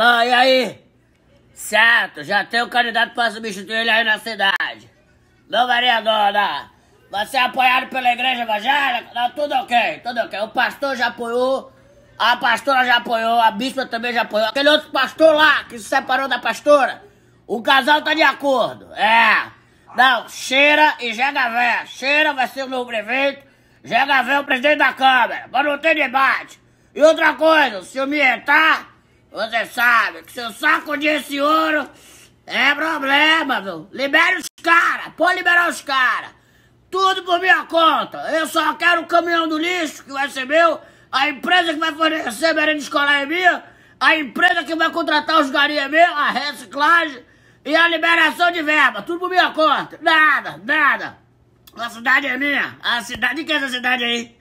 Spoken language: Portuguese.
Alô, e aí? Certo, já tem um candidato para substituir ele aí na cidade. Não, Maria Dona, você é apoiado pela igreja evangélica? Não, tudo ok, tudo ok. O pastor já apoiou, a pastora já apoiou, a bispa também já apoiou. Aquele outro pastor lá que se separou da pastora, o casal tá de acordo. É. Não, Cheira e Jegavé. Cheira vai ser o novo prefeito, Jegavé é o presidente da Câmara, mas não tem debate. E outra coisa, se eu me entrar você sabe que se eu de esse ouro, é problema, viu? Libere os caras, pode liberar os caras. Tudo por minha conta. Eu só quero o caminhão do lixo, que vai ser meu, a empresa que vai fornecer merenda escolar é minha, a empresa que vai contratar os garis é minha, a reciclagem e a liberação de verba. Tudo por minha conta. Nada, nada. A cidade é minha. A cidade... De que é essa cidade aí?